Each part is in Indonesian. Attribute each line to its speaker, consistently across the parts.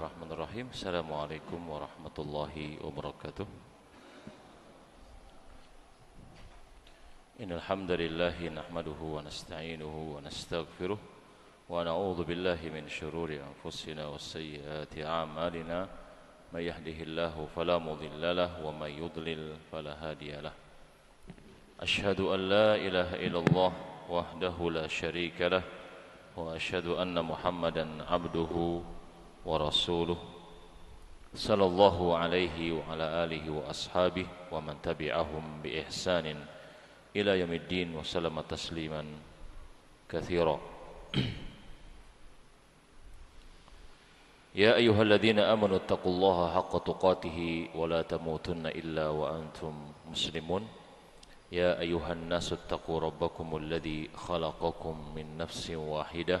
Speaker 1: Bismillahirrahmanirrahim. Assalamualaikum warahmatullahi wabarakatuh. Innal hamdalillah nahmaduhu wa nasta'inuhu wa nastaghfiruh wa na'udzu billahi min shururi anfusina wa sayyiati a'malina may yahdihillahu fala mudilla lahu wa may yudlil fala hadiyalah. Ashhadu an la ilaha illallah wahdahu la sharika lah wa ashhadu anna Muhammadan 'abduhu ورسوله صلى الله عليه وعلى آله وأصحابه ومن تبعهم بإحسان إلى يوم الدين وسلم تسليما كثيرا يا أيها الذين آمنوا اتقوا الله حق تقاته ولا تموتن إلا وأنتم مسلمون يا أيها الناس اتقوا ربكم الذي خلقكم من نفس واحدة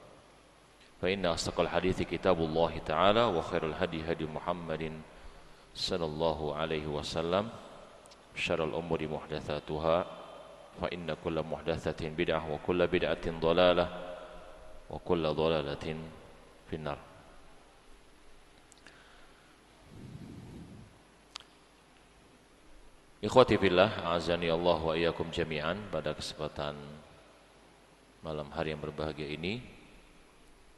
Speaker 1: فإن أصدق الحديث كتاب الله تعالى وخير الهدي هدي محمد صلى الله عليه وسلم شر الأمور محدثاتها فإن كل محدثة بدعة وكل بدعة ضلالة وكل ضلالة في النار Ikhwati fillah, azani Allah wa iyyakum jami'an pada kesempatan malam hari yang berbahagia ini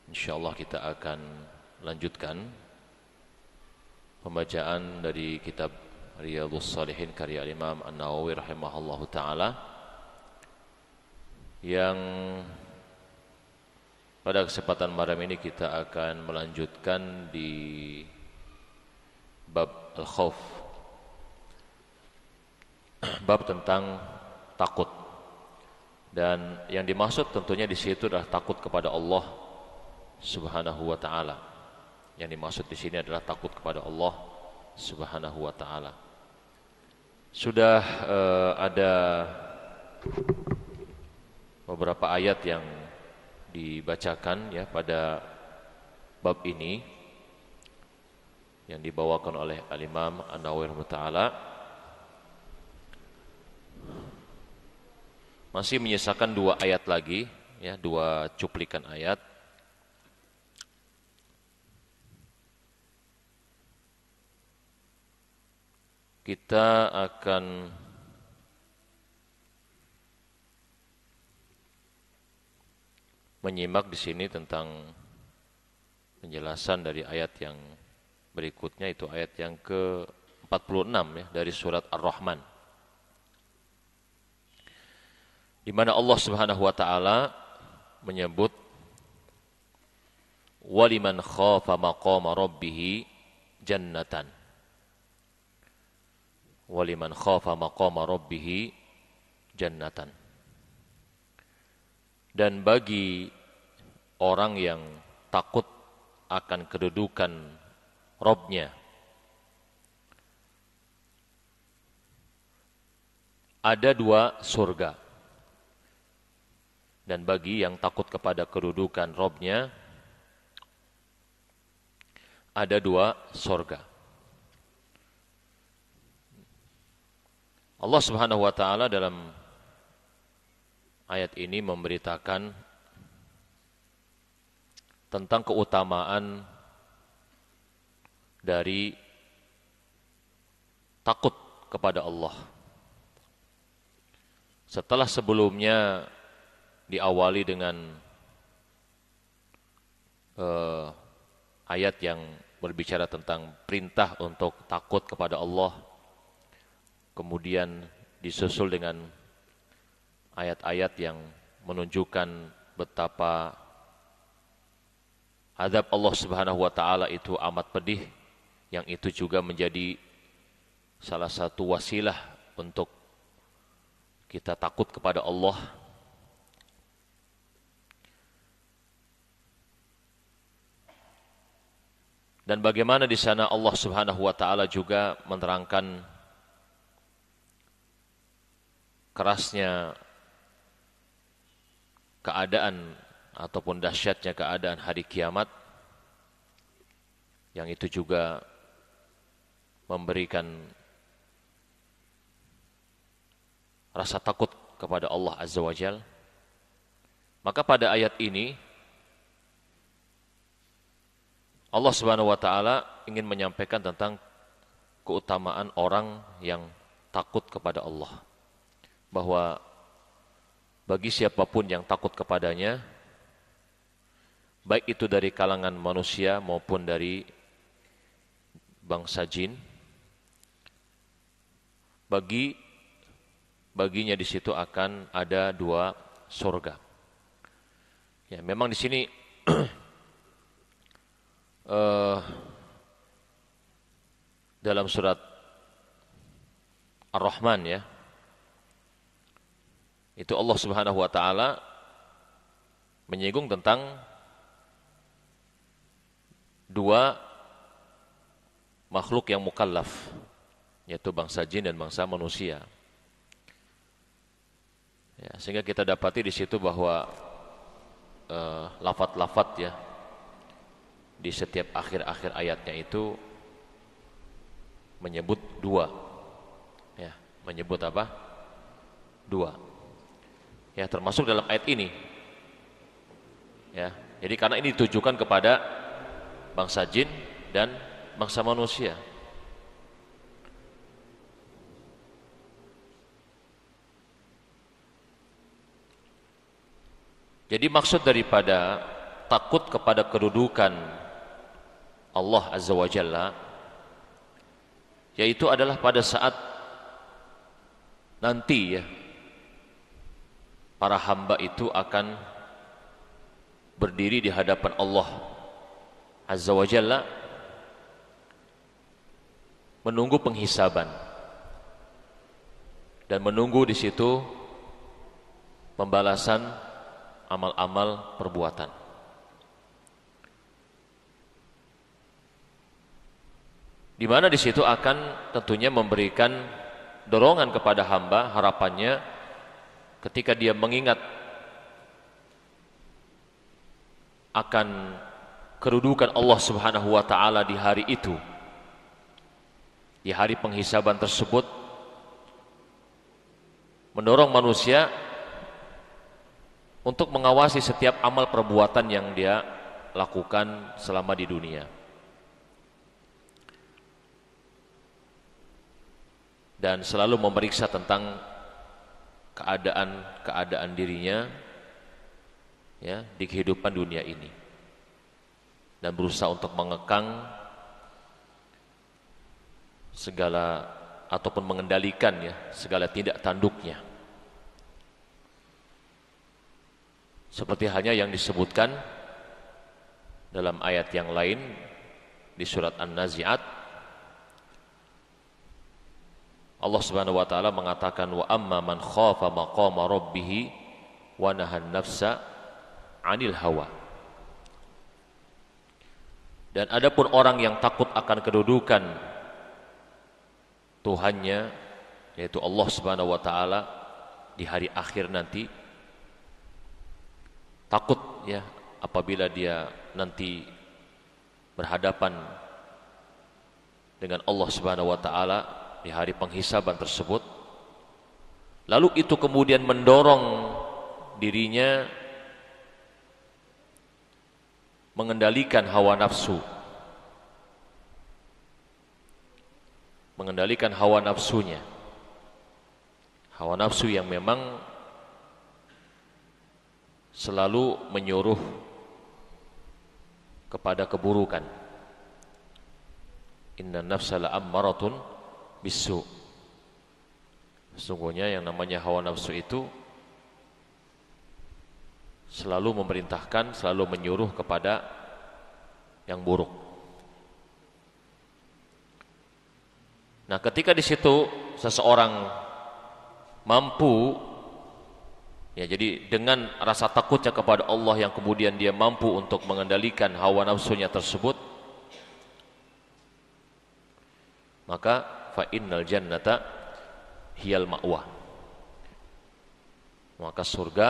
Speaker 1: insyaallah kita akan lanjutkan pembacaan dari kitab Riyadhus Salihin karya Imam An-Nawawi rahimahullah taala yang pada kesempatan malam ini kita akan melanjutkan di bab al-khauf bab tentang takut dan yang dimaksud tentunya di situ adalah takut kepada Allah Subhanahu wa taala. Yang dimaksud di sini adalah takut kepada Allah Subhanahu wa taala. Sudah uh, ada beberapa ayat yang dibacakan ya pada bab ini yang dibawakan oleh Al-Imam An-Nawawi Ta'ala masih menyisakan dua ayat lagi ya dua cuplikan ayat kita akan menyimak di sini tentang penjelasan dari ayat yang berikutnya itu ayat yang ke-46 ya dari surat Ar-Rahman. Di mana Allah Subhanahu wa taala menyebut waliman khafa maqama rabbih jannatan waliman khafa maqama rabbihi jannatan. Dan bagi orang yang takut akan kedudukan Robnya, ada dua surga. Dan bagi yang takut kepada kedudukan Robnya, ada dua surga. Allah Subhanahu wa taala dalam ayat ini memberitakan tentang keutamaan dari takut kepada Allah. Setelah sebelumnya diawali dengan eh, ayat yang berbicara tentang perintah untuk takut kepada Allah kemudian disusul dengan ayat-ayat yang menunjukkan betapa azab Allah Subhanahu wa taala itu amat pedih yang itu juga menjadi salah satu wasilah untuk kita takut kepada Allah dan bagaimana di sana Allah Subhanahu wa taala juga menerangkan kerasnya keadaan ataupun dahsyatnya keadaan hari kiamat yang itu juga memberikan rasa takut kepada Allah Azza wa Jal maka pada ayat ini Allah Subhanahu wa taala ingin menyampaikan tentang keutamaan orang yang takut kepada Allah bahwa bagi siapapun yang takut kepadanya baik itu dari kalangan manusia maupun dari bangsa jin bagi baginya di situ akan ada dua surga. Ya, memang di sini uh, dalam surat Ar-Rahman ya itu Allah Subhanahu wa taala menyinggung tentang dua makhluk yang mukallaf yaitu bangsa jin dan bangsa manusia. Ya, sehingga kita dapati di situ bahwa eh, lafat-lafat ya di setiap akhir-akhir ayatnya itu menyebut dua. Ya, menyebut apa? Dua ya termasuk dalam ayat ini ya jadi karena ini ditujukan kepada bangsa jin dan bangsa manusia Jadi maksud daripada takut kepada kedudukan Allah Azza wa Jalla yaitu adalah pada saat nanti ya para hamba itu akan berdiri di hadapan Allah Azza wa Jalla menunggu penghisaban dan menunggu di situ pembalasan amal-amal perbuatan. Di mana di situ akan tentunya memberikan dorongan kepada hamba harapannya ketika dia mengingat akan kerudukan Allah Subhanahu wa taala di hari itu di hari penghisaban tersebut mendorong manusia untuk mengawasi setiap amal perbuatan yang dia lakukan selama di dunia. Dan selalu memeriksa tentang keadaan-keadaan dirinya ya di kehidupan dunia ini dan berusaha untuk mengekang segala ataupun mengendalikan ya segala tindak tanduknya seperti halnya yang disebutkan dalam ayat yang lain di surat An-Nazi'at Allah Subhanahu wa taala mengatakan wa amma man khafa maqama rabbih wa nahan nafsa 'anil hawa. Dan adapun orang yang takut akan kedudukan Tuhannya yaitu Allah Subhanahu wa taala di hari akhir nanti takut ya apabila dia nanti berhadapan dengan Allah Subhanahu wa taala di hari penghisaban tersebut lalu itu kemudian mendorong dirinya mengendalikan hawa nafsu mengendalikan hawa nafsunya hawa nafsu yang memang selalu menyuruh kepada keburukan inna nafsala ammaratun bisu. Sesungguhnya yang namanya hawa nafsu itu selalu memerintahkan, selalu menyuruh kepada yang buruk. Nah, ketika di situ seseorang mampu ya jadi dengan rasa takutnya kepada Allah yang kemudian dia mampu untuk mengendalikan hawa nafsunya tersebut maka fa innal jannata hiyal ma'wa. Maka surga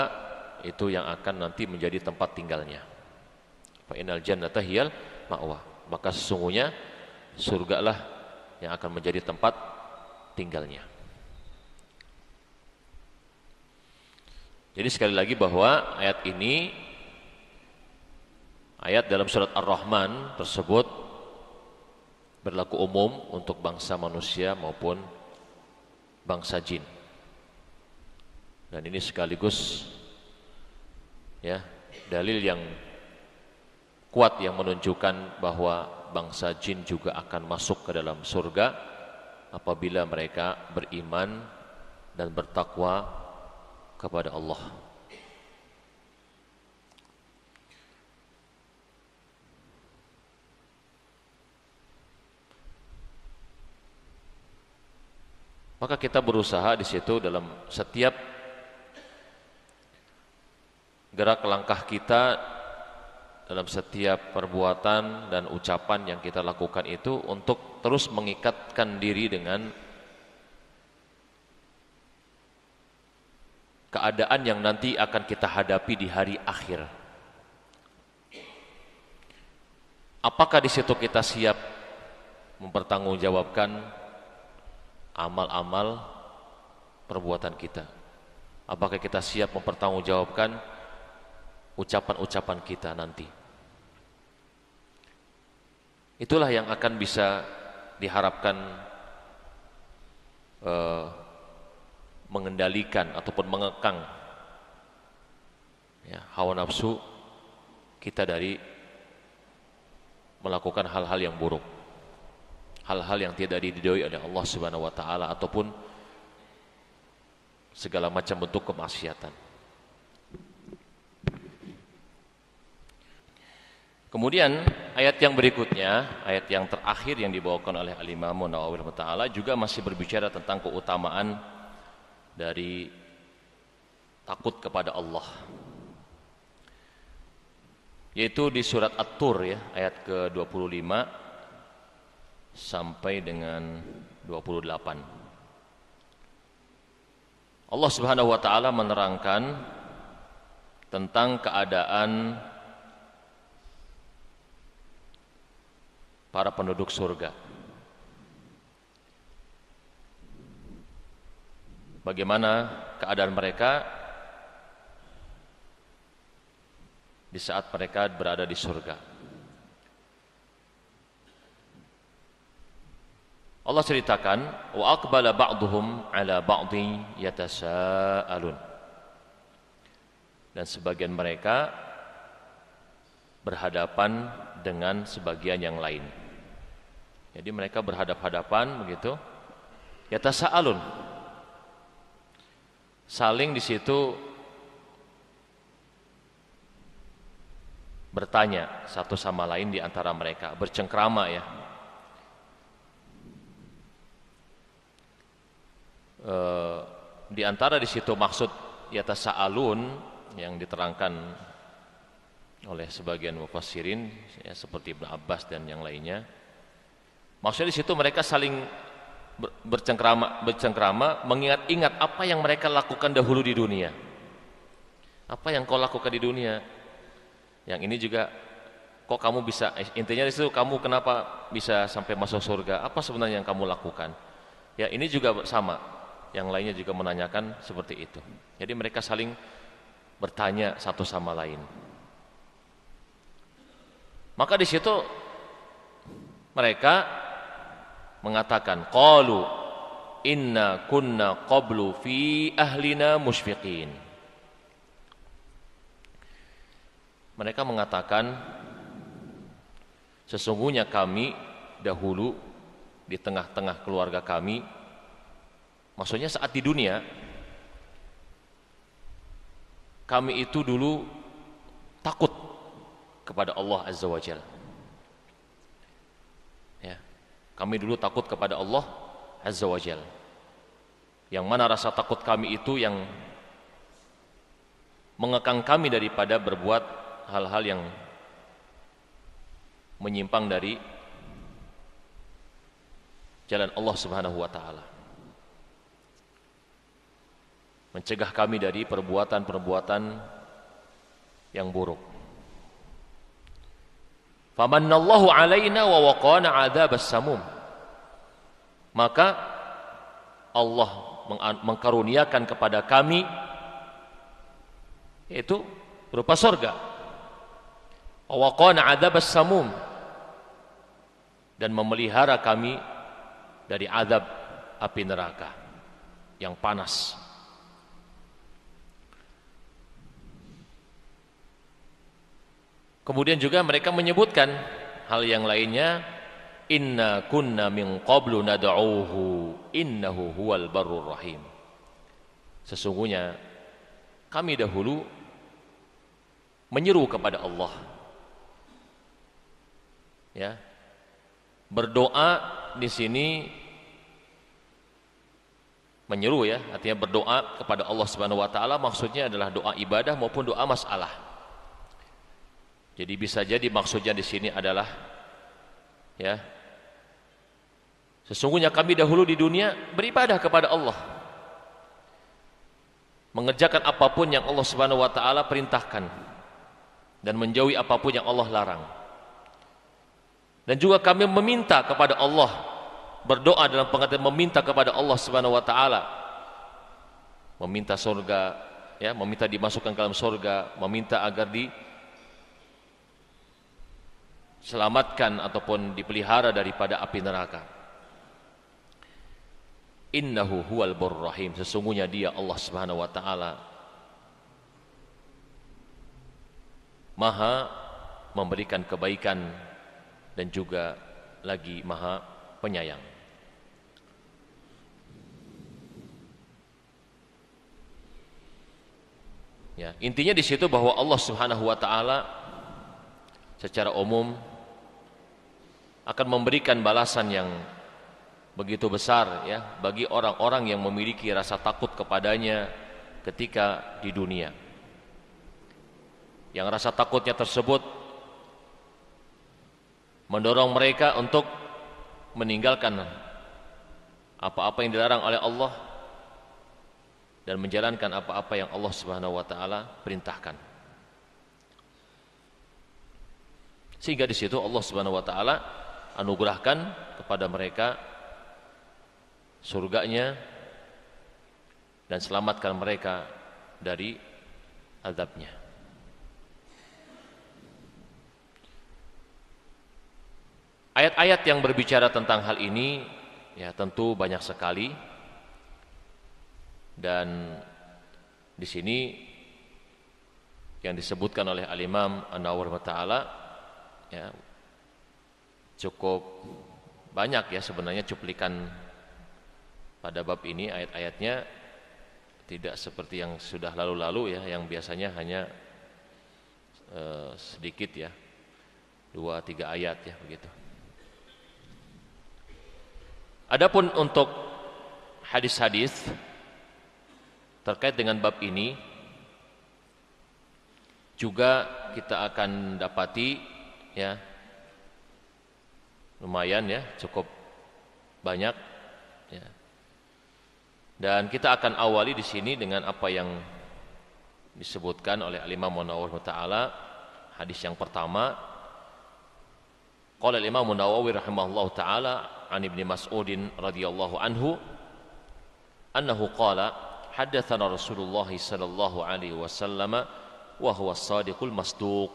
Speaker 1: itu yang akan nanti menjadi tempat tinggalnya. Fa innal jannata hiyal ma'wa. Maka sesungguhnya surga lah yang akan menjadi tempat tinggalnya. Jadi sekali lagi bahwa ayat ini ayat dalam surat Ar-Rahman tersebut berlaku umum untuk bangsa manusia maupun bangsa jin. Dan ini sekaligus ya dalil yang kuat yang menunjukkan bahwa bangsa jin juga akan masuk ke dalam surga apabila mereka beriman dan bertakwa kepada Allah. Maka kita berusaha di situ dalam setiap gerak langkah kita dalam setiap perbuatan dan ucapan yang kita lakukan itu untuk terus mengikatkan diri dengan keadaan yang nanti akan kita hadapi di hari akhir. Apakah di situ kita siap mempertanggungjawabkan amal-amal perbuatan kita. Apakah kita siap mempertanggungjawabkan ucapan-ucapan kita nanti? Itulah yang akan bisa diharapkan eh, mengendalikan ataupun mengekang ya, hawa nafsu kita dari melakukan hal-hal yang buruk hal-hal yang tidak diridhoi oleh Allah Subhanahu wa taala ataupun segala macam bentuk kemaksiatan. Kemudian ayat yang berikutnya, ayat yang terakhir yang dibawakan oleh Al-Imam Nawawi taala juga masih berbicara tentang keutamaan dari takut kepada Allah. Yaitu di surat At-Tur ya, ayat ke-25 sampai dengan 28. Allah Subhanahu wa taala menerangkan tentang keadaan para penduduk surga. Bagaimana keadaan mereka di saat mereka berada di surga? Allah ceritakan wa aqbala ba'dhum ala ba'dhi yatasaalun. Dan sebagian mereka berhadapan dengan sebagian yang lain. Jadi mereka berhadap-hadapan begitu. Yatasaalun. Saling di situ bertanya satu sama lain di antara mereka, bercengkrama ya, Eh, di antara di situ maksud saalun yang diterangkan oleh sebagian mufassirin ya, seperti Ibn Abbas dan yang lainnya. Maksudnya di situ mereka saling bercengkrama, bercengkrama mengingat-ingat apa yang mereka lakukan dahulu di dunia. Apa yang kau lakukan di dunia? Yang ini juga kok kamu bisa eh, intinya di situ kamu kenapa bisa sampai masuk surga? Apa sebenarnya yang kamu lakukan? Ya ini juga sama yang lainnya juga menanyakan seperti itu. Jadi mereka saling bertanya satu sama lain. Maka di situ mereka mengatakan qalu inna kunna qablu fi ahlina musyfiqin. Mereka mengatakan sesungguhnya kami dahulu di tengah-tengah keluarga kami Maksudnya saat di dunia kami itu dulu takut kepada Allah Azza wa Jalla. Ya. Kami dulu takut kepada Allah Azza wa Jalla. Yang mana rasa takut kami itu yang mengekang kami daripada berbuat hal-hal yang menyimpang dari jalan Allah Subhanahu wa taala mencegah kami dari perbuatan-perbuatan yang buruk. Famanallahu alaina wa waqana adzabas samum. Maka Allah mengkaruniakan kepada kami yaitu berupa surga. Wa waqana adzabas samum dan memelihara kami dari azab api neraka yang panas. Kemudian juga mereka menyebutkan hal yang lainnya inna kunna min qablu nad'uhu innahu huwal barur rahim. Sesungguhnya kami dahulu menyeru kepada Allah. Ya. Berdoa di sini menyeru ya, artinya berdoa kepada Allah Subhanahu wa taala maksudnya adalah doa ibadah maupun doa masalah jadi bisa jadi maksudnya di sini adalah ya sesungguhnya kami dahulu di dunia beribadah kepada Allah mengerjakan apapun yang Allah Subhanahu wa taala perintahkan dan menjauhi apapun yang Allah larang. Dan juga kami meminta kepada Allah berdoa dalam pengertian meminta kepada Allah Subhanahu wa taala meminta surga ya meminta dimasukkan ke dalam surga meminta agar di diselamatkan ataupun dipelihara daripada api neraka. Innahu huwal burrahim. Sesungguhnya dia Allah Subhanahu wa taala Maha memberikan kebaikan dan juga lagi Maha penyayang. Ya, intinya di situ bahwa Allah Subhanahu wa taala secara umum akan memberikan balasan yang begitu besar ya bagi orang-orang yang memiliki rasa takut kepadanya ketika di dunia. Yang rasa takutnya tersebut mendorong mereka untuk meninggalkan apa-apa yang dilarang oleh Allah dan menjalankan apa-apa yang Allah Subhanahu wa taala perintahkan. Sehingga di situ Allah Subhanahu wa taala anugerahkan kepada mereka surganya dan selamatkan mereka dari azabnya. Ayat-ayat yang berbicara tentang hal ini ya tentu banyak sekali dan di sini yang disebutkan oleh Al-Imam an nawawi Ta'ala ya cukup banyak ya sebenarnya cuplikan pada bab ini ayat-ayatnya tidak seperti yang sudah lalu-lalu ya yang biasanya hanya eh, sedikit ya dua tiga ayat ya begitu. Adapun untuk hadis-hadis terkait dengan bab ini juga kita akan dapati ya Lumayan ya, cukup banyak. Ya. Dan kita akan awali di sini dengan apa yang disebutkan oleh Imam Munawwir Ta'ala hadis yang pertama Qala Imam Munawwir rahimahullahu taala an Ibnu Mas'udin radhiyallahu anhu annahu qala haddatsana Rasulullah sallallahu alaihi wasallam wa huwa as-sadiqul masduq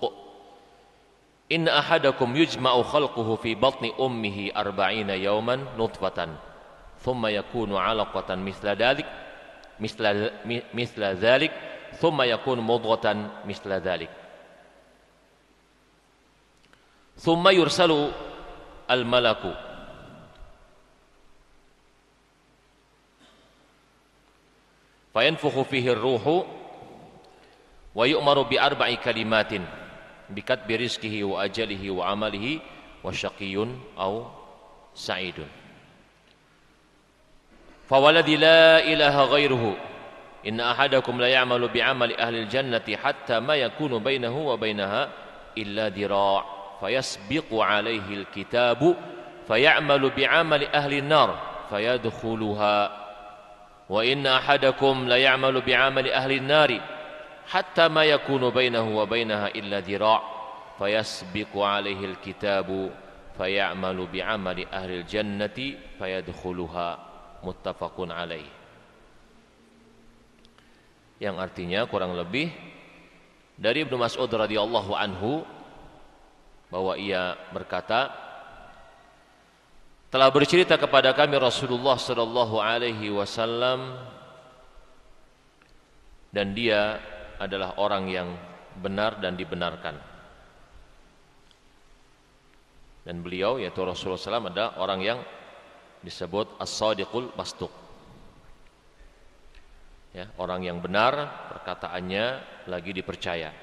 Speaker 1: إن أحدكم يجمع خلقه في بطن أمه أربعين يوما نطفة ثم يكون علقة مثل ذلك مثل مثل ذلك ثم يكون مضغة مثل ذلك ثم يرسل الملك فينفخ فيه الروح ويؤمر بأربع كلمات بكتب رزقه وأجله وعمله وشقي أو سعيد فوالذي لا إله غيره إن أحدكم لا يعمل بعمل أهل الجنة حتى ما يكون بينه وبينها إلا ذراع فيسبق عليه الكتاب فيعمل بعمل أهل النار فيدخلها وإن أحدكم لا يعمل بعمل أهل النار hatta ma yakunu bainahu wa bainaha illa dhira' fayasbiqu alaihi alkitabu fayamalu bi'amali ahli aljannati fayadkhuluha muttafaqun alaih yang artinya kurang lebih dari Ibnu Mas'ud radhiyallahu anhu bahwa ia berkata telah bercerita kepada kami Rasulullah sallallahu alaihi wasallam dan dia adalah orang yang benar dan dibenarkan. Dan beliau yaitu Rasulullah SAW adalah orang yang disebut as-sadiqul masduq. Ya, orang yang benar perkataannya lagi dipercaya.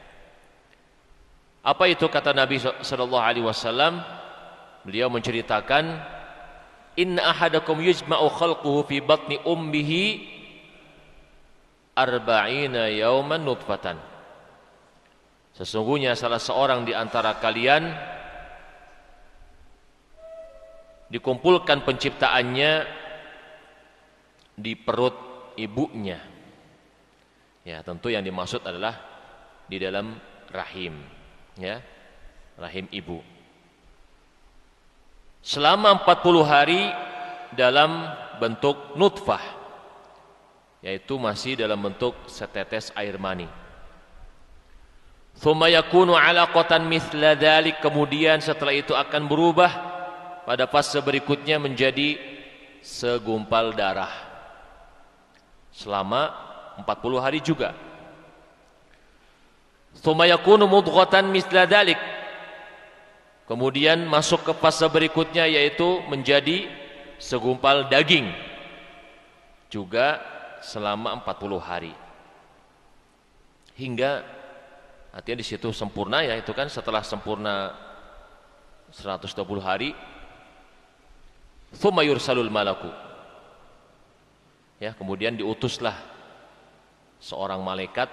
Speaker 1: Apa itu kata Nabi sallallahu alaihi wasallam? Beliau menceritakan in ahadakum yujma'u khalquhu fi batni ummihi arba'ina yauman nutfatan. Sesungguhnya salah seorang di antara kalian dikumpulkan penciptaannya di perut ibunya. Ya, tentu yang dimaksud adalah di dalam rahim, ya. Rahim ibu. Selama 40 hari dalam bentuk nutfah yaitu masih dalam bentuk setetes air mani. Thumma ala alaqatan mithla kemudian setelah itu akan berubah pada fase berikutnya menjadi segumpal darah. Selama 40 hari juga. Thumma yakunu mudghatan mithla Kemudian masuk ke fase berikutnya yaitu menjadi segumpal daging. Juga selama 40 hari. Hingga artinya di situ sempurna ya itu kan setelah sempurna 120 hari thumma yursalul malaku. Ya, kemudian diutuslah seorang malaikat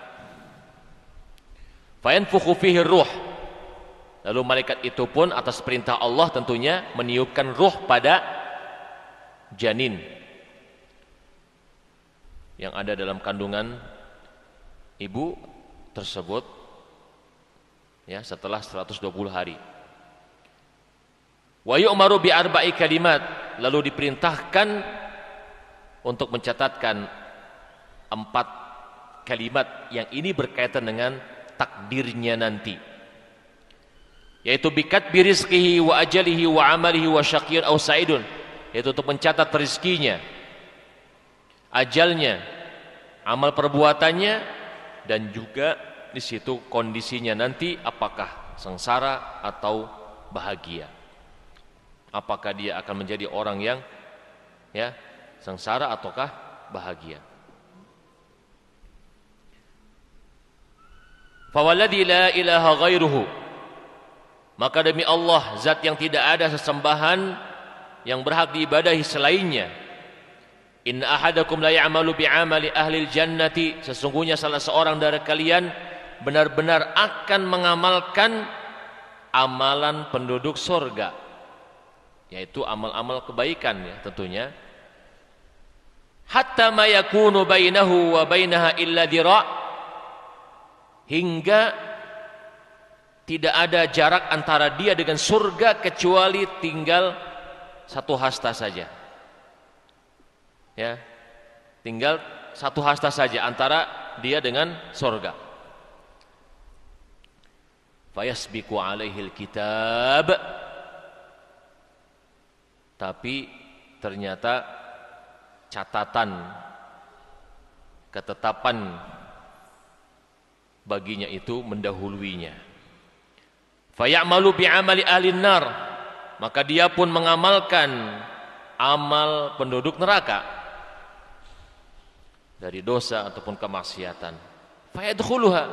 Speaker 1: fayanfukhu fihi ruh. Lalu malaikat itu pun atas perintah Allah tentunya meniupkan ruh pada janin yang ada dalam kandungan ibu tersebut ya setelah 120 hari. Wa yu'maru bi arba'i kalimat lalu diperintahkan untuk mencatatkan empat kalimat yang ini berkaitan dengan takdirnya nanti. Yaitu bikat birizkihi wa ajalihi wa amalihi wa syaqiyun aw sa'idun yaitu untuk mencatat rezekinya, ajalnya, amal perbuatannya dan juga di situ kondisinya nanti apakah sengsara atau bahagia. Apakah dia akan menjadi orang yang ya sengsara ataukah bahagia. Fawalladhi la ilaha ghairuhu Maka demi Allah zat yang tidak ada sesembahan yang berhak diibadahi selainnya Inna ahadakum la ya'malu bi'amali ahli jannati sesungguhnya salah seorang dari kalian benar-benar akan mengamalkan amalan penduduk surga yaitu amal-amal kebaikan ya tentunya hatta ma yakunu bainahu wa bainaha illa dhira' hingga tidak ada jarak antara dia dengan surga kecuali tinggal satu hasta saja Ya. Tinggal satu hasta saja antara dia dengan sorga. Fayasbiku alaihil kitab. Tapi ternyata catatan ketetapan baginya itu mendahuluinya. Fayamalu bi amali nar. Maka dia pun mengamalkan amal penduduk neraka dari dosa ataupun kemaksiatan. Fayadkhuluha.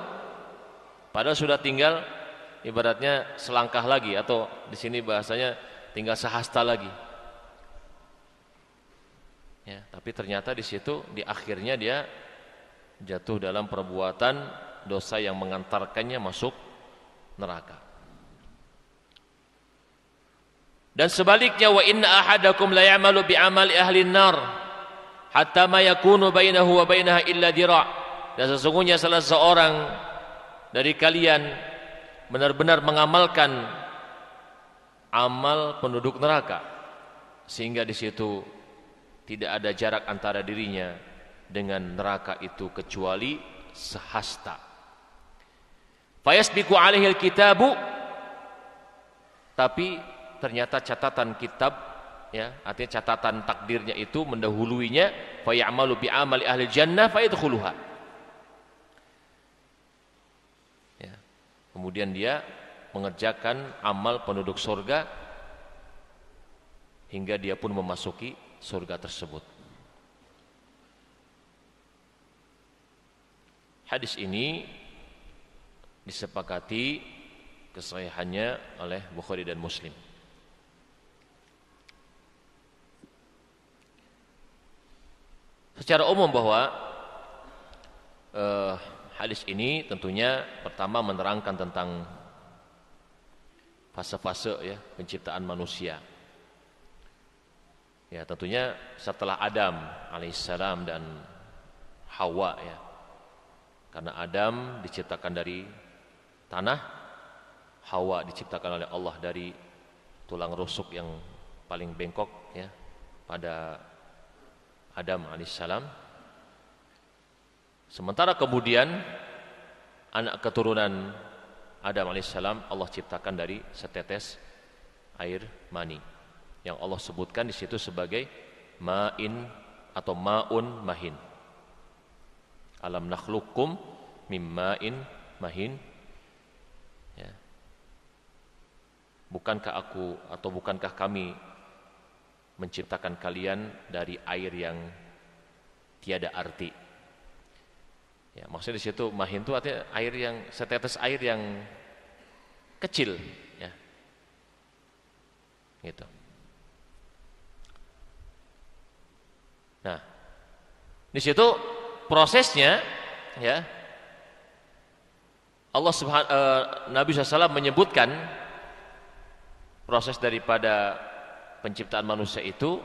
Speaker 1: Padahal sudah tinggal ibaratnya selangkah lagi atau di sini bahasanya tinggal sehasta lagi. Ya, tapi ternyata di situ di akhirnya dia jatuh dalam perbuatan dosa yang mengantarkannya masuk neraka. Dan sebaliknya wa inna ahadakum la ya'malu bi amali ahli nar hatta ma yakunu bainahu wa bainaha illa dira' dan sesungguhnya salah seorang dari kalian benar-benar mengamalkan amal penduduk neraka sehingga di situ tidak ada jarak antara dirinya dengan neraka itu kecuali sehasta fayasbiqu alaihi kitabu tapi ternyata catatan kitab ya artinya catatan takdirnya itu mendahuluinya fa ya'malu bi amali ahli jannah fa yadkhuluha ya kemudian dia mengerjakan amal penduduk surga hingga dia pun memasuki surga tersebut hadis ini disepakati kesahihannya oleh Bukhari dan Muslim secara umum bahwa uh, hadis ini tentunya pertama menerangkan tentang fase-fase ya penciptaan manusia. Ya tentunya setelah Adam alaihissalam dan Hawa ya. Karena Adam diciptakan dari tanah, Hawa diciptakan oleh Allah dari tulang rusuk yang paling bengkok ya pada Adam alaihissalam. Sementara kemudian anak keturunan Adam alaihissalam Allah ciptakan dari setetes air mani yang Allah sebutkan di situ sebagai ma'in atau ma'un mahin. Alam nakhlukum mim ma'in mahin. Ya. Bukankah aku atau bukankah kami menciptakan kalian dari air yang tiada arti. Ya, maksudnya di situ mahin itu artinya air yang setetes air yang kecil, ya. Gitu. Nah, di situ prosesnya ya Allah Subhanahu eh, Nabi SAW menyebutkan proses daripada penciptaan manusia itu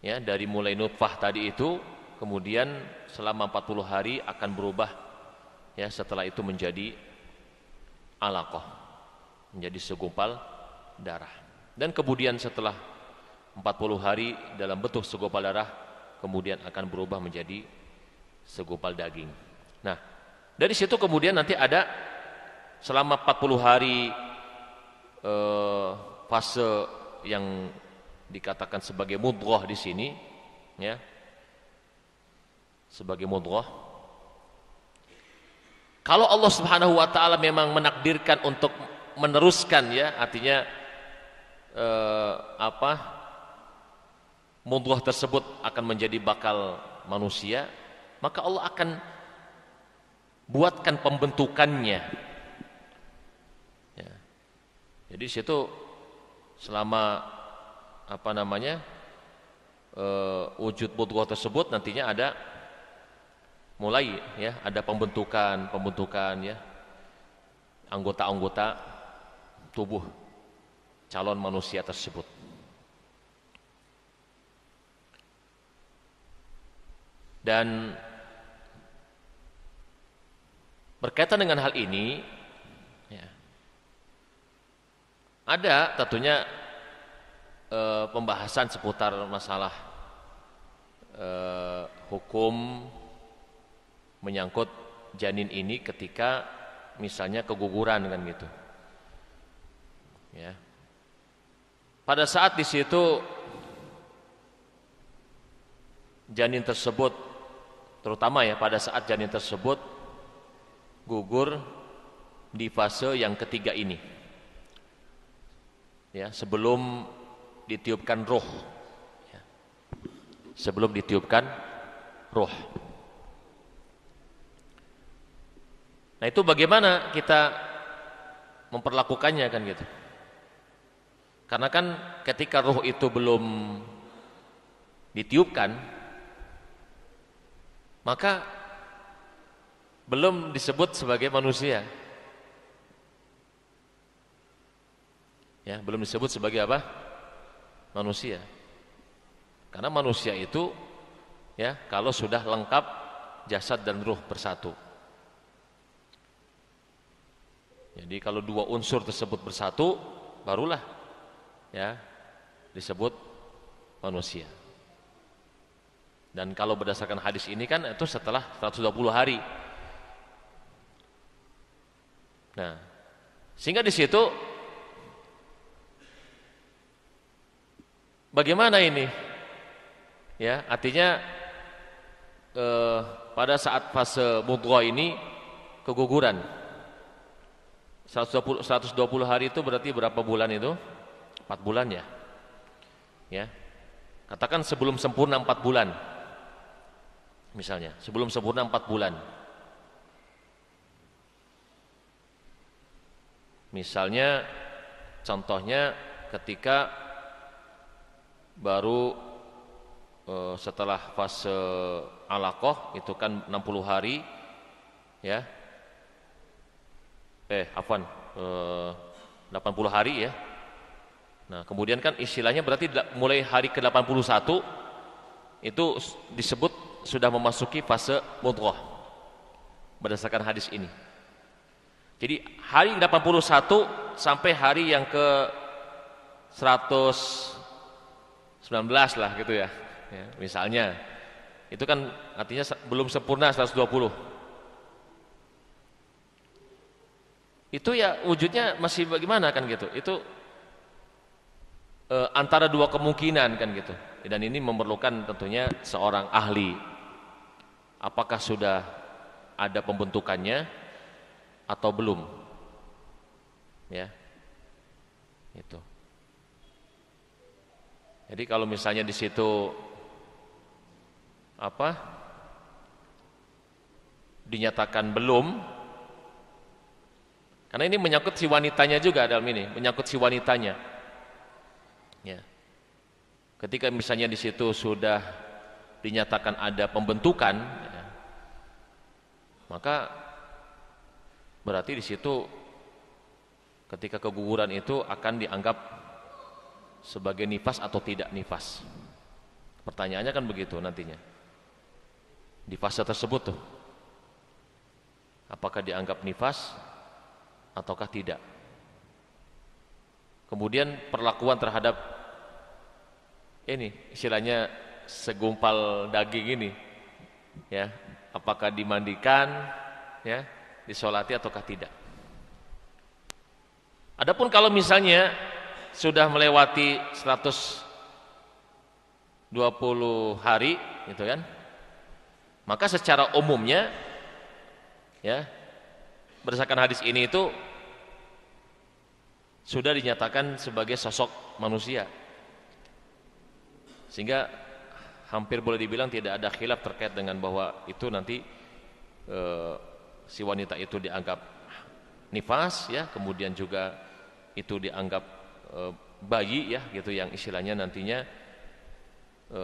Speaker 1: ya dari mulai nutfah tadi itu kemudian selama 40 hari akan berubah ya setelah itu menjadi alaqah menjadi segumpal darah dan kemudian setelah 40 hari dalam bentuk segumpal darah kemudian akan berubah menjadi segumpal daging nah dari situ kemudian nanti ada selama 40 hari eh, fase yang dikatakan sebagai mudghah di sini ya sebagai mudghah kalau Allah Subhanahu wa taala memang menakdirkan untuk meneruskan ya artinya eh, apa mudghah tersebut akan menjadi bakal manusia maka Allah akan buatkan pembentukannya ya. jadi situ selama apa namanya e, wujud butuh tersebut nantinya ada mulai ya ada pembentukan pembentukan ya anggota-anggota tubuh calon manusia tersebut. Dan berkaitan dengan hal ini Ada tentunya e, pembahasan seputar masalah e, hukum menyangkut janin ini ketika misalnya keguguran kan gitu. Ya. Pada saat di situ janin tersebut terutama ya pada saat janin tersebut gugur di fase yang ketiga ini ya sebelum ditiupkan roh, ya. sebelum ditiupkan ruh nah itu bagaimana kita memperlakukannya kan gitu karena kan ketika roh itu belum ditiupkan maka belum disebut sebagai manusia ya belum disebut sebagai apa manusia karena manusia itu ya kalau sudah lengkap jasad dan ruh bersatu jadi kalau dua unsur tersebut bersatu barulah ya disebut manusia dan kalau berdasarkan hadis ini kan itu setelah 120 hari nah sehingga di situ Bagaimana ini? Ya, artinya eh, pada saat fase mudghah ini keguguran. 120, 120 hari itu berarti berapa bulan itu? 4 bulan ya. Ya. Katakan sebelum sempurna 4 bulan. Misalnya, sebelum sempurna 4 bulan. Misalnya contohnya ketika baru e, setelah fase alakoh itu kan 60 hari ya eh afwan e, eh, 80 hari ya nah kemudian kan istilahnya berarti mulai hari ke 81 itu disebut sudah memasuki fase mudghah berdasarkan hadis ini jadi hari 81 sampai hari yang ke 100 19 lah gitu ya, ya misalnya itu kan artinya belum sempurna 120 itu ya wujudnya masih bagaimana kan gitu itu e, antara dua kemungkinan kan gitu dan ini memerlukan tentunya seorang ahli apakah sudah ada pembentukannya atau belum ya itu jadi kalau misalnya di situ apa dinyatakan belum karena ini menyangkut si wanitanya juga dalam ini, menyangkut si wanitanya. Ya. Ketika misalnya di situ sudah dinyatakan ada pembentukan, ya, maka berarti di situ ketika keguguran itu akan dianggap sebagai nifas atau tidak nifas? Pertanyaannya kan begitu nantinya. Di fase tersebut tuh. Apakah dianggap nifas ataukah tidak? Kemudian perlakuan terhadap ini istilahnya segumpal daging ini ya, apakah dimandikan ya, disolati ataukah tidak? Adapun kalau misalnya sudah melewati 120 hari gitu kan maka secara umumnya ya berdasarkan hadis ini itu sudah dinyatakan sebagai sosok manusia sehingga hampir boleh dibilang tidak ada khilaf terkait dengan bahwa itu nanti e, si wanita itu dianggap nifas ya kemudian juga itu dianggap e, bayi ya gitu yang istilahnya nantinya e,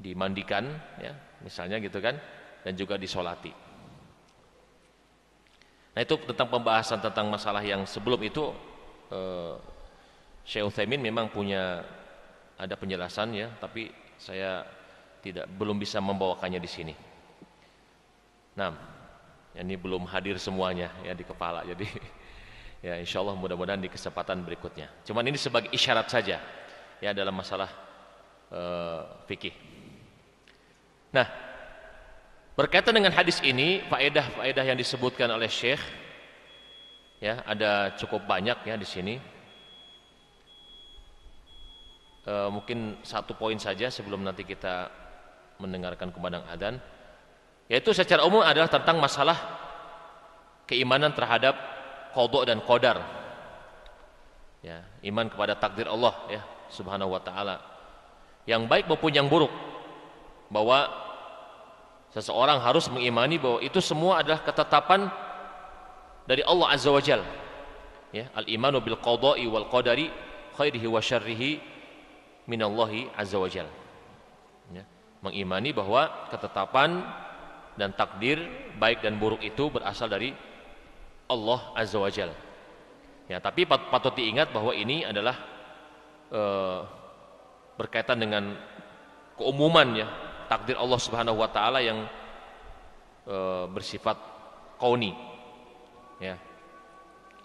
Speaker 1: dimandikan ya misalnya gitu kan dan juga disolati. Nah itu tentang pembahasan tentang masalah yang sebelum itu e, Syekh Uthaymin memang punya ada penjelasan ya tapi saya tidak belum bisa membawakannya di sini. Nah, ini belum hadir semuanya ya di kepala jadi Ya insya Allah mudah-mudahan di kesempatan berikutnya. Cuman ini sebagai isyarat saja ya dalam masalah uh, fikih. Nah berkaitan dengan hadis ini faedah-faedah yang disebutkan oleh Syekh ya ada cukup banyak ya di sini. E, mungkin satu poin saja sebelum nanti kita mendengarkan kumandang adan, yaitu secara umum adalah tentang masalah keimanan terhadap kodok dan kodar ya, iman kepada takdir Allah ya subhanahu wa ta'ala yang baik maupun yang buruk bahwa seseorang harus mengimani bahwa itu semua adalah ketetapan dari Allah azza wa jal ya, al-imanu bil qadai wal qadari khairihi wa syarrihi minallahi azza wa jal ya, mengimani bahwa ketetapan dan takdir baik dan buruk itu berasal dari Allah Azza wa Jal. Ya, tapi pat patut diingat bahwa ini adalah e, berkaitan dengan keumuman ya, takdir Allah Subhanahu wa taala yang e, bersifat kauni. Ya.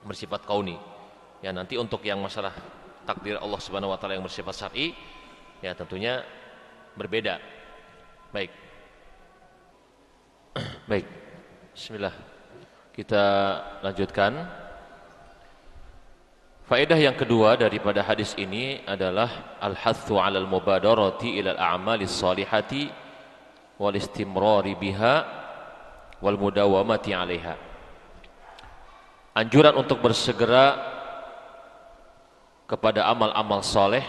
Speaker 1: Bersifat kauni. Ya, nanti untuk yang masalah takdir Allah Subhanahu wa taala yang bersifat syar'i ya tentunya berbeda. Baik. Baik. Bismillahirrahmanirrahim. Kita lanjutkan. Faedah yang kedua daripada hadis ini adalah al-hathu 'alal mubadarati ilal a'malis salihati wal istimrari biha wal mudawamati 'alaiha. Anjuran untuk bersegera kepada amal-amal soleh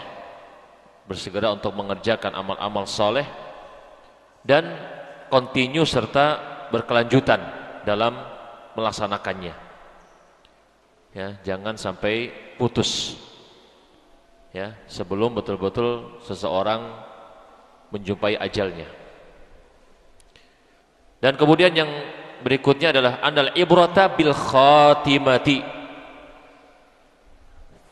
Speaker 1: bersegera untuk mengerjakan amal-amal soleh dan kontinu serta berkelanjutan dalam melaksanakannya. Ya, jangan sampai putus. Ya, sebelum betul-betul seseorang menjumpai ajalnya. Dan kemudian yang berikutnya adalah andal ibrata bil khatimati.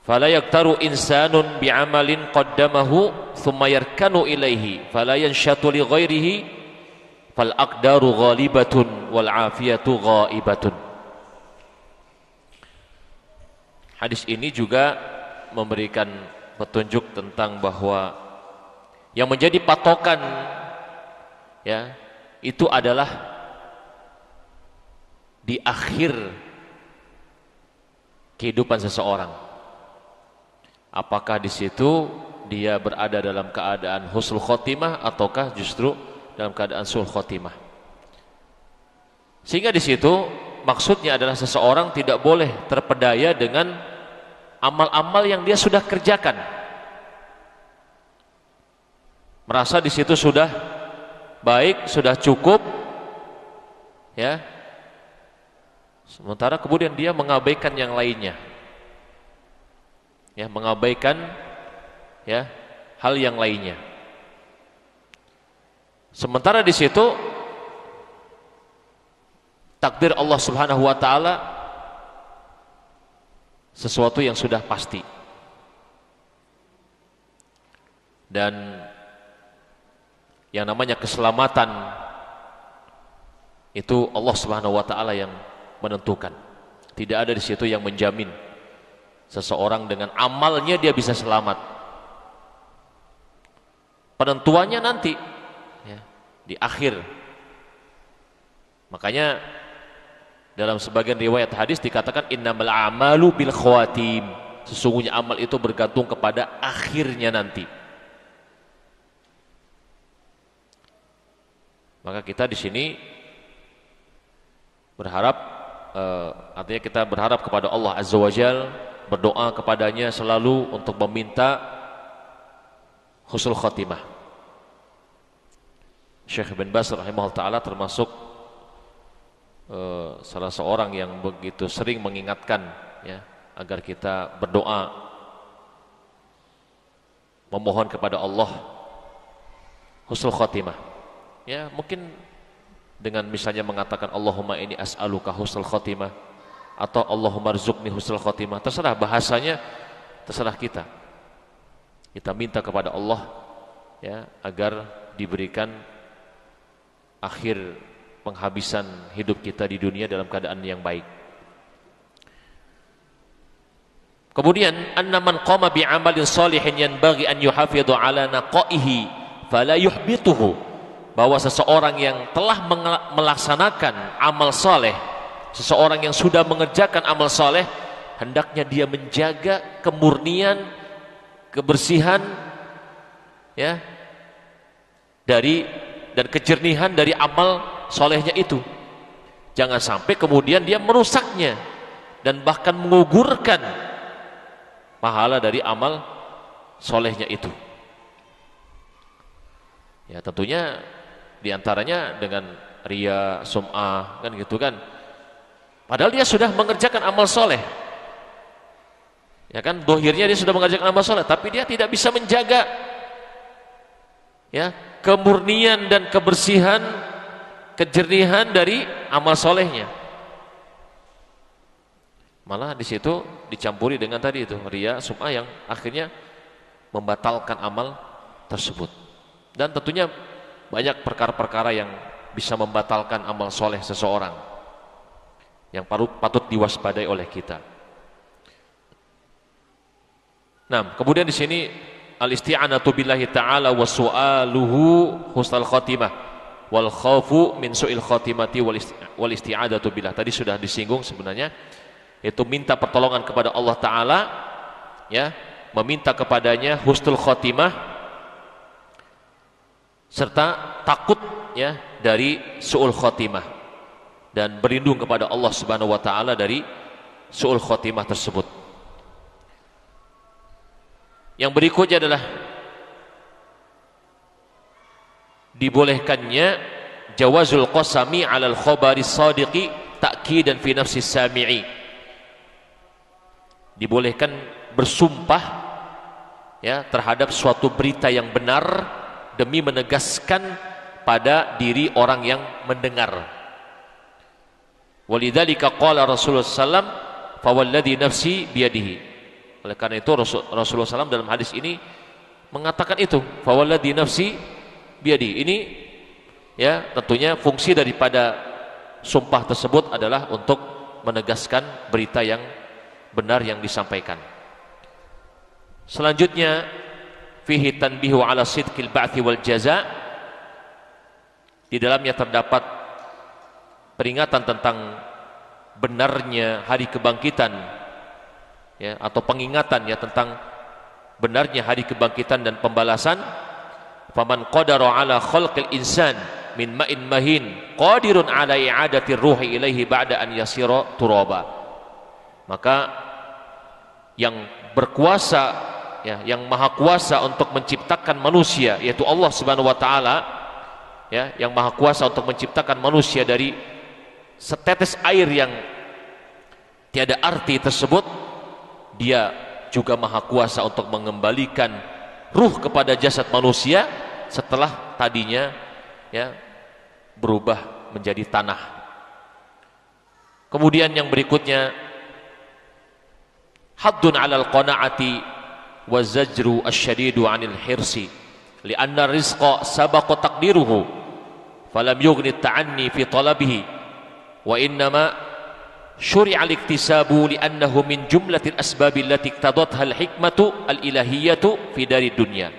Speaker 1: Fala yaktaru insanun bi amalin qaddamahu thumma yarkanu ilaihi fala yanshatu li ghairihi fal aqdaru ghalibatun wal afiyatu ghaibatun Hadis ini juga memberikan petunjuk tentang bahwa yang menjadi patokan ya itu adalah di akhir kehidupan seseorang. Apakah di situ dia berada dalam keadaan husnul khotimah ataukah justru dalam keadaan sul khotimah. Sehingga di situ maksudnya adalah seseorang tidak boleh terpedaya dengan amal-amal yang dia sudah kerjakan. Merasa di situ sudah baik, sudah cukup ya. Sementara kemudian dia mengabaikan yang lainnya. Ya, mengabaikan ya hal yang lainnya. Sementara di situ takdir Allah Subhanahu wa taala sesuatu yang sudah pasti. Dan yang namanya keselamatan itu Allah Subhanahu wa taala yang menentukan. Tidak ada di situ yang menjamin seseorang dengan amalnya dia bisa selamat. Penentuannya nanti di akhir. Makanya dalam sebagian riwayat hadis dikatakan innamal amalu bil khawatim. Sesungguhnya amal itu bergantung kepada akhirnya nanti. Maka kita di sini berharap uh, artinya kita berharap kepada Allah Azza wa Jal, berdoa kepadanya selalu untuk meminta husnul khatimah. Syekh bin Basr rahimahullah taala termasuk e, salah seorang yang begitu sering mengingatkan ya agar kita berdoa memohon kepada Allah husnul khotimah. Ya, mungkin dengan misalnya mengatakan Allahumma ini as'aluka husnul khotimah atau Allahumma rizukni husnul khotimah. Terserah bahasanya, terserah kita. Kita minta kepada Allah ya agar diberikan akhir penghabisan hidup kita di dunia dalam keadaan yang baik. Kemudian anna man qama bi amalin salihin yanbaghi an yuhafidhu ala naqaihi fala yuhbituhu bahwa seseorang yang telah melaksanakan amal saleh seseorang yang sudah mengerjakan amal saleh hendaknya dia menjaga kemurnian kebersihan ya dari dan kejernihan dari amal solehnya itu jangan sampai kemudian dia merusaknya dan bahkan mengugurkan pahala dari amal solehnya itu ya tentunya diantaranya dengan ria, sum'ah kan gitu kan padahal dia sudah mengerjakan amal soleh ya kan dohirnya dia sudah mengerjakan amal soleh tapi dia tidak bisa menjaga ya kemurnian dan kebersihan kejernihan dari amal solehnya malah di situ dicampuri dengan tadi itu ria sum'ah yang akhirnya membatalkan amal tersebut dan tentunya banyak perkara-perkara yang bisa membatalkan amal soleh seseorang yang patut diwaspadai oleh kita. Nah, kemudian di sini al-isti'anatu billahi ta'ala wa su'aluhu husnal khatimah wal khawfu min su'il khatimati wal isti'adatu billah tadi sudah disinggung sebenarnya yaitu minta pertolongan kepada Allah Ta'ala ya meminta kepadanya husnul khatimah serta takut ya dari su'ul khatimah dan berlindung kepada Allah Subhanahu wa taala dari su'ul khatimah tersebut yang berikutnya adalah dibolehkannya jawazul qasami 'alal khabari sadiqi ta'kidan fi nafsi sami'i. Dibolehkan bersumpah ya terhadap suatu berita yang benar demi menegaskan pada diri orang yang mendengar. Walidzalika qala Rasulullah Sallam, alaihi wasallam fawalladhi nafsi biyadihi oleh karena itu Rasulullah SAW dalam hadis ini mengatakan itu. di nafsi biadi. Ini ya tentunya fungsi daripada sumpah tersebut adalah untuk menegaskan berita yang benar yang disampaikan. Selanjutnya fihi tanbihu ala sidqil ba'thi wal jaza. Di dalamnya terdapat peringatan tentang benarnya hari kebangkitan ya, atau pengingatan ya tentang benarnya hari kebangkitan dan pembalasan faman qadara ala khalqil insan min ma'in mahin qadirun ala i'adati ruhi ilaihi ba'da an yasira turaba maka yang berkuasa ya yang maha kuasa untuk menciptakan manusia yaitu Allah Subhanahu wa taala ya yang maha kuasa untuk menciptakan manusia dari setetes air yang tiada arti tersebut dia juga maha kuasa untuk mengembalikan ruh kepada jasad manusia setelah tadinya ya berubah menjadi tanah. Kemudian yang berikutnya haddun 'alal qanaati wa zajru asyadidu 'anil hirsi li'anna rizqa sabaqa taqdiruhu falam yughni ta'anni fi talabihi wa innama syuri al-iktisabu li'annahu min jumlatil asbabi lati iktadatha hikmatu al-ilahiyyatu fi dari dunya.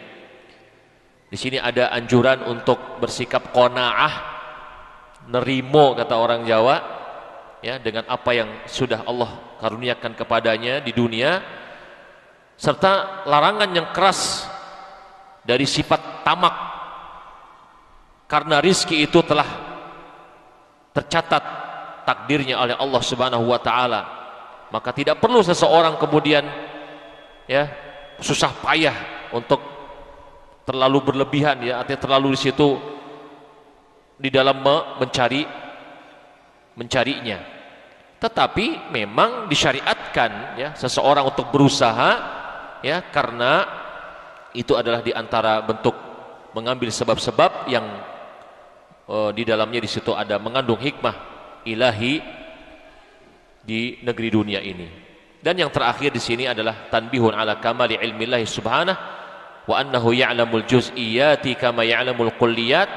Speaker 1: Di sini ada anjuran untuk bersikap konaah nerimo kata orang Jawa ya dengan apa yang sudah Allah karuniakan kepadanya di dunia serta larangan yang keras dari sifat tamak karena rizki itu telah tercatat takdirnya oleh Allah Subhanahu wa taala. Maka tidak perlu seseorang kemudian ya susah payah untuk terlalu berlebihan ya artinya terlalu di situ di dalam mencari mencarinya. Tetapi memang disyariatkan ya seseorang untuk berusaha ya karena itu adalah di antara bentuk mengambil sebab-sebab yang eh, di dalamnya di situ ada mengandung hikmah ilahi di negeri dunia ini. Dan yang terakhir di sini adalah tanbihun ala kamali ilmillahi subhanah wa annahu ya'lamul juz'iyati kama ya'lamul kulliyat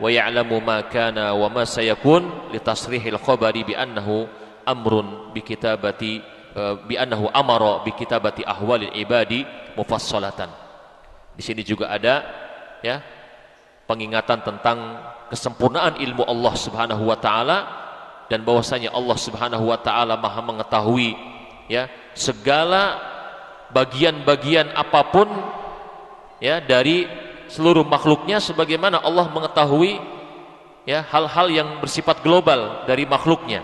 Speaker 1: wa ya'lamu ma kana wa ma sayakun litasrihil khabari bi annahu amrun bi kitabati eh, bi annahu amara bi kitabati ahwalil ibadi mufassalatan. Di sini juga ada ya pengingatan tentang kesempurnaan ilmu Allah Subhanahu wa taala dan bahwasanya Allah Subhanahu wa taala Maha mengetahui ya segala bagian-bagian apapun ya dari seluruh makhluknya sebagaimana Allah mengetahui ya hal-hal yang bersifat global dari makhluknya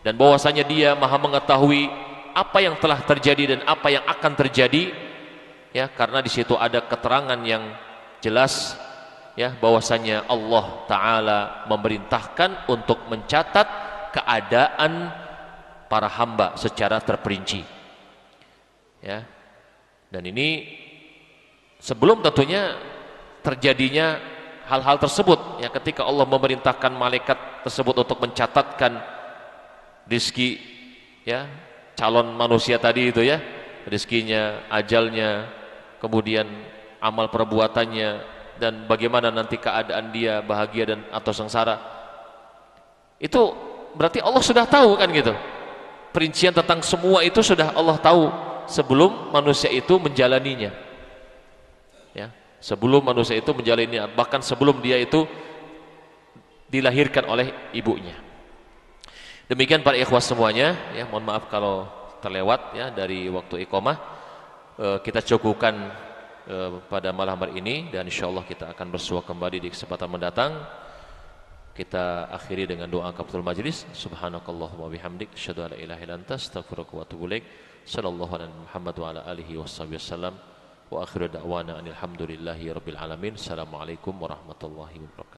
Speaker 1: dan bahwasanya Dia Maha mengetahui apa yang telah terjadi dan apa yang akan terjadi ya karena di situ ada keterangan yang jelas ya bahwasanya Allah taala memerintahkan untuk mencatat keadaan para hamba secara terperinci. Ya. Dan ini sebelum tentunya terjadinya hal-hal tersebut ya ketika Allah memerintahkan malaikat tersebut untuk mencatatkan rizki ya calon manusia tadi itu ya rizkinya ajalnya kemudian amal perbuatannya dan bagaimana nanti keadaan dia bahagia dan atau sengsara itu berarti Allah sudah tahu kan gitu perincian tentang semua itu sudah Allah tahu sebelum manusia itu menjalaninya ya sebelum manusia itu menjalani bahkan sebelum dia itu dilahirkan oleh ibunya demikian para ikhwas semuanya ya mohon maaf kalau terlewat ya dari waktu ikhoma eh, kita cukupkan Eh, pada malam hari ini dan insya Allah kita akan bersua kembali di kesempatan mendatang. Kita akhiri dengan doa kafatul majlis. Subhanakallahumma bihamdik asyhadu an la ilaha illa anta astaghfiruka wa atubu ilaik. Sallallahu alaihi Muhammad wa ala alihi wasallam. Wa akhiru da'wana alhamdulillahi rabbil alamin. Assalamualaikum warahmatullahi wabarakatuh.